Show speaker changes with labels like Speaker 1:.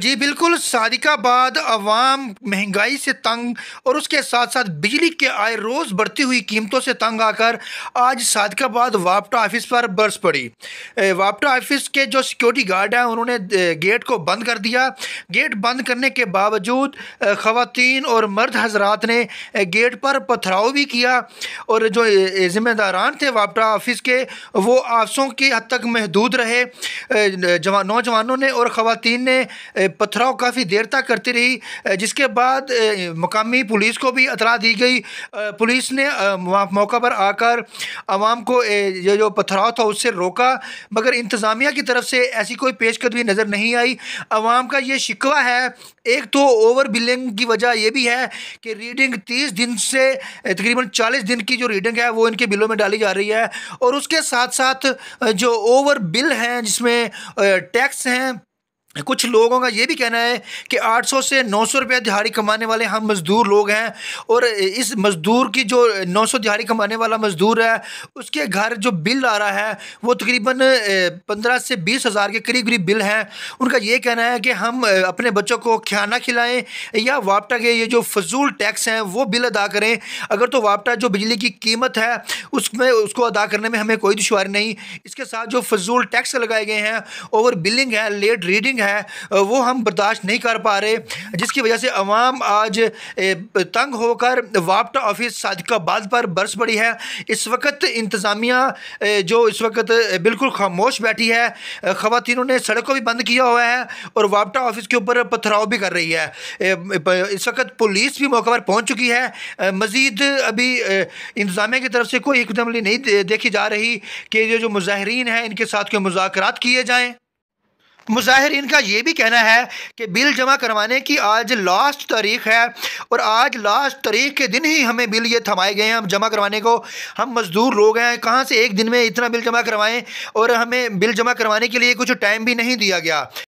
Speaker 1: जी बिल्कुल सादिकाबाद अवाम महंगाई से तंग और उसके साथ साथ बिजली के आए रोज़ बढ़ती हुई कीमतों से तंग आकर आज सादिकाबाद वापटा ऑफिस पर बरस पड़ी वापटा ऑफिस के जो सिक्योरिटी गार्ड हैं उन्होंने गेट को बंद कर दिया गेट बंद करने के बावजूद ख़वातीन और मर्द हजरात ने गेट पर पथराव भी किया और जो ज़िम्मेदारान थे वापटा ऑफिस के वो आफसों की हद तक महदूद रहे जवान नौजवानों ने और ख़वान ने पथराव काफ़ी देर तक करती रही जिसके बाद मकामी पुलिस को भी अतला दी गई पुलिस ने मौका पर आकर आवाम को जो जो पथराव था उससे रोका मगर इंतज़ामिया की तरफ से ऐसी कोई पेशकदमी नज़र नहीं आई आवाम का ये शिकवा है एक तो ओवर बिलिंग की वजह यह भी है कि रीडिंग तीस दिन से तकरीबन चालीस दिन की जो रीडिंग है वो इनके बिलों में डाली जा रही है और उसके साथ साथ जो ओवर बिल हैं जिसमें टैक्स हैं कुछ लोगों का ये भी कहना है कि 800 से 900 रुपया दिहाड़ी कमाने वाले हम मज़दूर लोग हैं और इस मज़दूर की जो 900 दिहाड़ी कमाने वाला मज़दूर है उसके घर जो बिल आ रहा है वो तकरीबन 15 से बीस हज़ार के करीब करीब बिल हैं उनका ये कहना है कि हम अपने बच्चों को खाना खिलाएं या वापटा के ये जो फजूल टैक्स हैं वो बिल अदा करें अगर तो वापटा जो बिजली की कीमत है उसमें उसको अदा करने में हमें कोई दुशारी नहीं इसके साथ जो फजूल टैक्स लगाए गए हैं ओवर बिलिंग है लेट रीडिंग स्कूलिंग है वो हम बर्दाश्त नहीं कर पा रहे जिसकी वजह से अवाम आज तंग होकर वापटा ऑफिस सादिकाबाद पर बरस पड़ी है इस वक्त इंतज़ामिया जो इस वक्त बिल्कुल खामोश बैठी है ख़वानों ने सड़कों भी बंद किया हुआ है और वापटा ऑफिस के ऊपर पथराव भी कर रही है इस वक्त पुलिस भी मौके पर पहुँच चुकी है मज़ीद अभी इंतज़ामिया की तरफ से कोई एकदमली नहीं देखी जा रही कि ये जो मुजाहरीन हैं इनके साथ कोई मुजाकर किए जाएँ मुजाहरीन का ये भी कहना है कि बिल जमा करवाने की आज लास्ट तारीख है और आज लास्ट तारीख के दिन ही हमें बिल ये थमाए गए हैं हम जमा करवाने को हम मज़दूर लोग हैं कहाँ से एक दिन में इतना बिल जमा करवाएं और हमें बिल जमा करवाने के लिए कुछ टाइम भी नहीं दिया गया